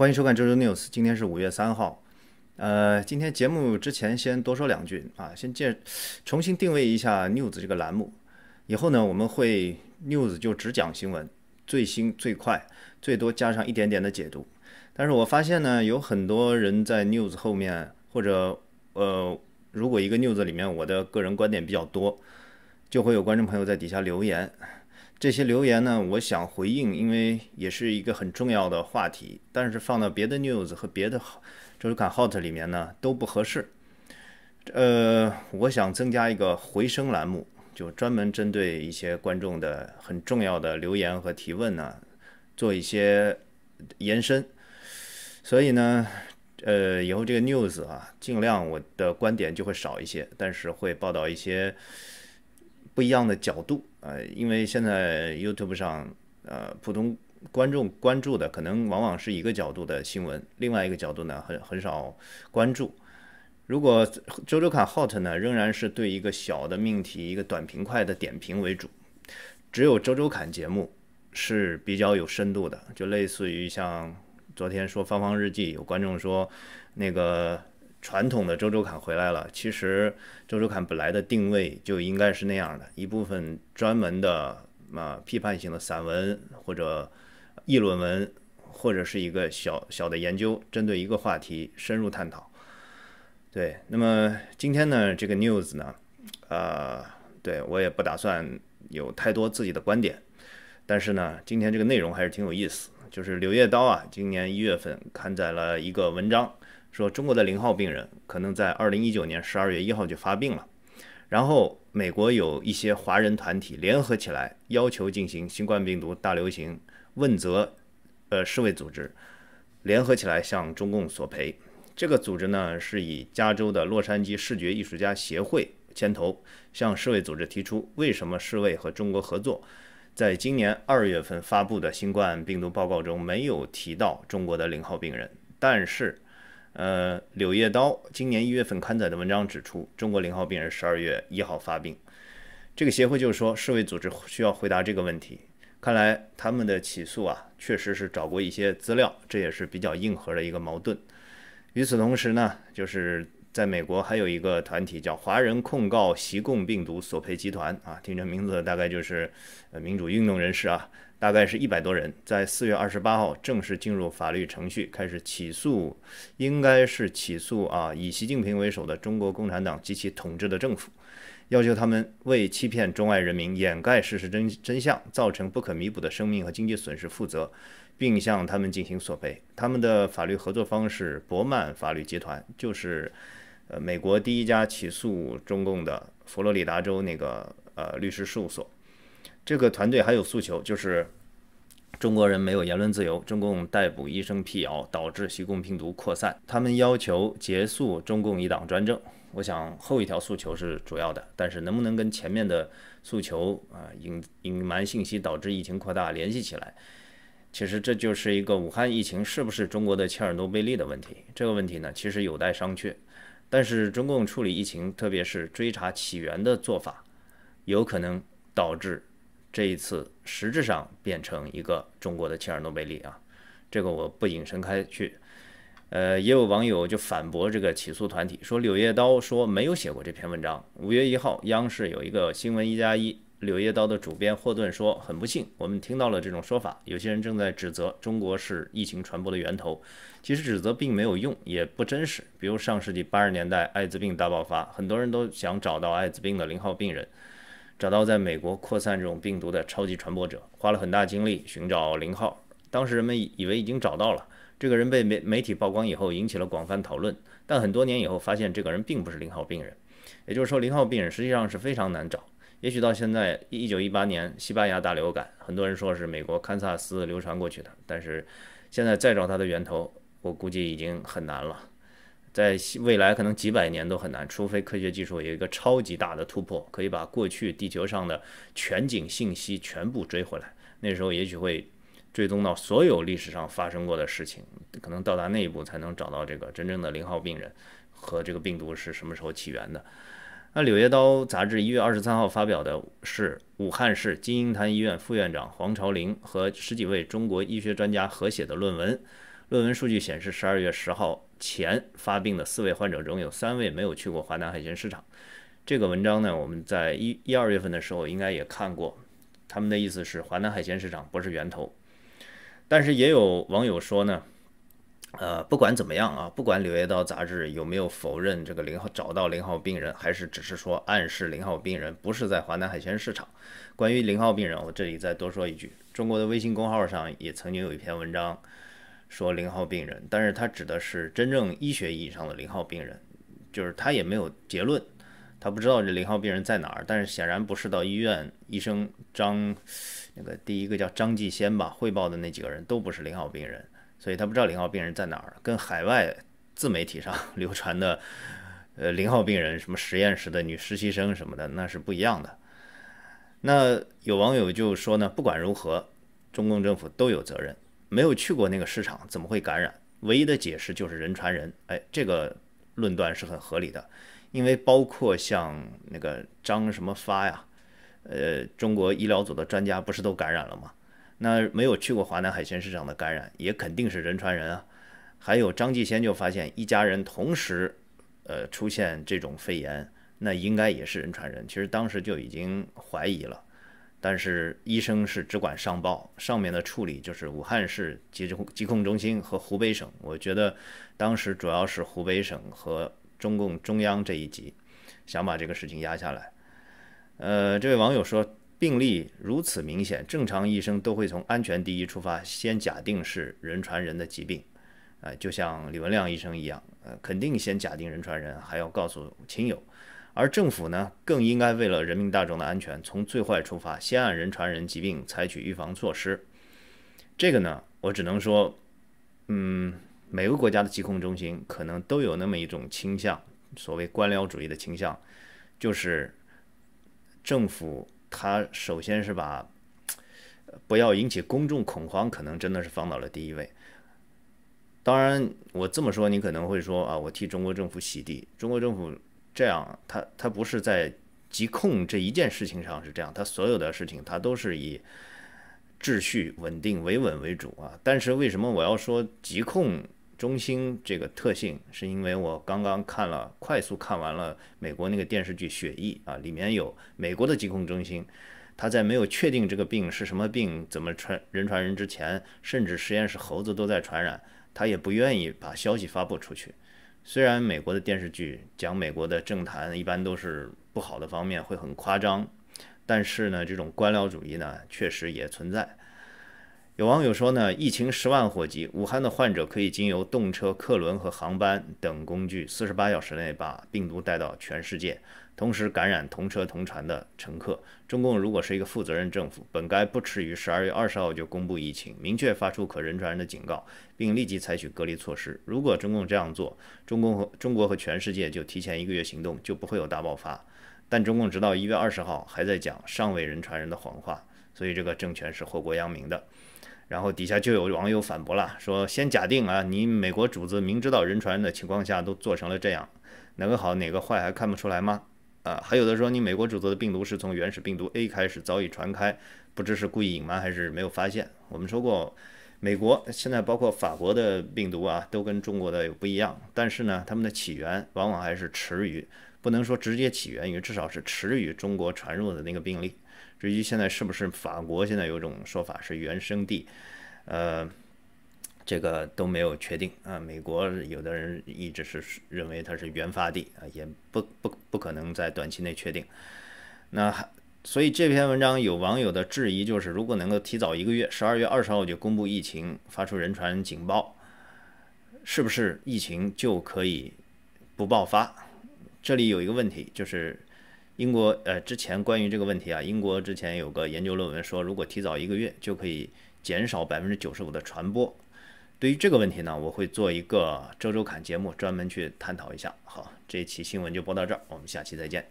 欢迎收看周周 news，今天是五月三号，呃，今天节目之前先多说两句啊，先介重新定位一下 news 这个栏目，以后呢我们会 news 就只讲新闻，最新最快，最多加上一点点的解读。但是我发现呢，有很多人在 news 后面，或者呃，如果一个 news 里面我的个人观点比较多，就会有观众朋友在底下留言。这些留言呢，我想回应，因为也是一个很重要的话题，但是放到别的 news 和别的周日刊 hot 里面呢都不合适。呃，我想增加一个回声栏目，就专门针对一些观众的很重要的留言和提问呢，做一些延伸。所以呢，呃，以后这个 news 啊，尽量我的观点就会少一些，但是会报道一些。不一样的角度，呃，因为现在 YouTube 上，呃，普通观众关注的可能往往是一个角度的新闻，另外一个角度呢，很很少关注。如果周周侃 Hot 呢，仍然是对一个小的命题、一个短平快的点评为主，只有周周侃节目是比较有深度的，就类似于像昨天说芳芳日记，有观众说那个。传统的周周侃回来了。其实周周侃本来的定位就应该是那样的，一部分专门的啊批判性的散文或者议论文，或者是一个小小的研究，针对一个话题深入探讨。对，那么今天呢，这个 news 呢，啊，对我也不打算有太多自己的观点，但是呢，今天这个内容还是挺有意思，就是《柳叶刀》啊，今年一月份刊载了一个文章。说中国的零号病人可能在二零一九年十二月一号就发病了，然后美国有一些华人团体联合起来要求进行新冠病毒大流行问责，呃，世卫组织联合起来向中共索赔。这个组织呢是以加州的洛杉矶视觉艺术家协会牵头向世卫组织提出，为什么世卫和中国合作，在今年二月份发布的新冠病毒报告中没有提到中国的零号病人，但是。呃，《柳叶刀》今年一月份刊载的文章指出，中国零号病人十二月一号发病。这个协会就说，世卫组织需要回答这个问题。看来他们的起诉啊，确实是找过一些资料，这也是比较硬核的一个矛盾。与此同时呢，就是在美国还有一个团体叫“华人控告习贡病毒索赔集团”啊，听这名字，大概就是民主运动人士啊。大概是一百多人，在四月二十八号正式进入法律程序，开始起诉，应该是起诉啊，以习近平为首的中国共产党及其统治的政府，要求他们为欺骗中外人民、掩盖事实真真相、造成不可弥补的生命和经济损失负责，并向他们进行索赔。他们的法律合作方是博曼法律集团，就是呃，美国第一家起诉中共的佛罗里达州那个呃律师事务所。这个团队还有诉求，就是中国人没有言论自由，中共逮捕医生辟谣，导致西贡病毒扩散。他们要求结束中共一党专政。我想后一条诉求是主要的，但是能不能跟前面的诉求啊，隐隐瞒信息导致疫情扩大联系起来？其实这就是一个武汉疫情是不是中国的切尔诺贝利的问题。这个问题呢，其实有待商榷。但是中共处理疫情，特别是追查起源的做法，有可能导致。这一次实质上变成一个中国的切尔诺贝利啊，这个我不引申开去。呃，也有网友就反驳这个起诉团体，说《柳叶刀》说没有写过这篇文章。五月一号，央视有一个新闻一加一，《柳叶刀》的主编霍顿说：“很不幸，我们听到了这种说法。有些人正在指责中国是疫情传播的源头，其实指责并没有用，也不真实。比如上世纪八十年代艾滋病大爆发，很多人都想找到艾滋病的零号病人。”找到在美国扩散这种病毒的超级传播者，花了很大精力寻找零号。当时人们以为已经找到了，这个人被媒媒体曝光以后引起了广泛讨论。但很多年以后发现，这个人并不是零号病人，也就是说，零号病人实际上是非常难找。也许到现在，一九一八年西班牙大流感，很多人说是美国堪萨斯流传过去的，但是现在再找它的源头，我估计已经很难了。在未来可能几百年都很难，除非科学技术有一个超级大的突破，可以把过去地球上的全景信息全部追回来。那时候也许会追踪到所有历史上发生过的事情，可能到达那一步才能找到这个真正的零号病人和这个病毒是什么时候起源的。那《柳叶刀》杂志一月二十三号发表的是武汉市金银潭医院副院长黄朝林和十几位中国医学专家合写的论文。论文数据显示，十二月十号。前发病的四位患者中有三位没有去过华南海鲜市场。这个文章呢，我们在一、一、二月份的时候应该也看过。他们的意思是华南海鲜市场不是源头，但是也有网友说呢，呃，不管怎么样啊，不管《柳叶刀》杂志有没有否认这个零号找到零号病人，还是只是说暗示零号病人不是在华南海鲜市场。关于零号病人，我这里再多说一句，中国的微信公号上也曾经有一篇文章。说零号病人，但是他指的是真正医学意义上的零号病人，就是他也没有结论，他不知道这零号病人在哪儿，但是显然不是到医院医生张那个第一个叫张继先吧汇报的那几个人都不是零号病人，所以他不知道零号病人在哪儿，跟海外自媒体上 流传的呃零号病人什么实验室的女实习生什么的那是不一样的。那有网友就说呢，不管如何，中共政府都有责任。没有去过那个市场，怎么会感染？唯一的解释就是人传人。哎，这个论断是很合理的，因为包括像那个张什么发呀，呃，中国医疗组的专家不是都感染了吗？那没有去过华南海鲜市场的感染，也肯定是人传人啊。还有张继先就发现一家人同时呃出现这种肺炎，那应该也是人传人。其实当时就已经怀疑了。但是医生是只管上报，上面的处理就是武汉市疾疾控中心和湖北省。我觉得当时主要是湖北省和中共中央这一级想把这个事情压下来。呃，这位网友说病例如此明显，正常医生都会从安全第一出发，先假定是人传人的疾病。呃，就像李文亮医生一样，呃，肯定先假定人传人，还要告诉亲友。而政府呢，更应该为了人民大众的安全，从最坏出发，先按人传人疾病采取预防措施。这个呢，我只能说，嗯，每个国家的疾控中心可能都有那么一种倾向，所谓官僚主义的倾向，就是政府它首先是把不要引起公众恐慌，可能真的是放到了第一位。当然，我这么说，你可能会说啊，我替中国政府洗地，中国政府。这样，他他不是在疾控这一件事情上是这样，他所有的事情他都是以秩序稳定维稳为主啊。但是为什么我要说疾控中心这个特性？是因为我刚刚看了快速看完了美国那个电视剧《血疫》啊，里面有美国的疾控中心，他在没有确定这个病是什么病、怎么传人传人之前，甚至实验室猴子都在传染，他也不愿意把消息发布出去。虽然美国的电视剧讲美国的政坛一般都是不好的方面，会很夸张，但是呢，这种官僚主义呢，确实也存在。有网友说呢，疫情十万火急，武汉的患者可以经由动车、客轮和航班等工具，四十八小时内把病毒带到全世界。同时感染同车同船的乘客。中共如果是一个负责任政府，本该不迟于十二月二十号就公布疫情，明确发出可人传人的警告，并立即采取隔离措施。如果中共这样做，中共和中国和全世界就提前一个月行动，就不会有大爆发。但中共直到一月二十号还在讲尚未人传人的谎话，所以这个政权是祸国殃民的。然后底下就有网友反驳了，说：先假定啊，你美国主子明知道人传人的情况下都做成了这样，哪个好哪个坏还看不出来吗？啊，还有的说你美国指责的病毒是从原始病毒 A 开始，早已传开，不知是故意隐瞒还是没有发现。我们说过，美国现在包括法国的病毒啊，都跟中国的有不一样，但是呢，他们的起源往往还是迟于，不能说直接起源于，至少是迟于中国传入的那个病例。至于现在是不是法国，现在有种说法是原生地，呃。这个都没有确定啊，美国有的人一直是认为它是原发地啊，也不不不可能在短期内确定。那所以这篇文章有网友的质疑就是，如果能够提早一个月，十二月二十号就公布疫情，发出人传警报，是不是疫情就可以不爆发？这里有一个问题，就是英国呃之前关于这个问题啊，英国之前有个研究论文说，如果提早一个月就可以减少百分之九十五的传播。对于这个问题呢，我会做一个周周侃节目，专门去探讨一下。好，这一期新闻就播到这儿，我们下期再见。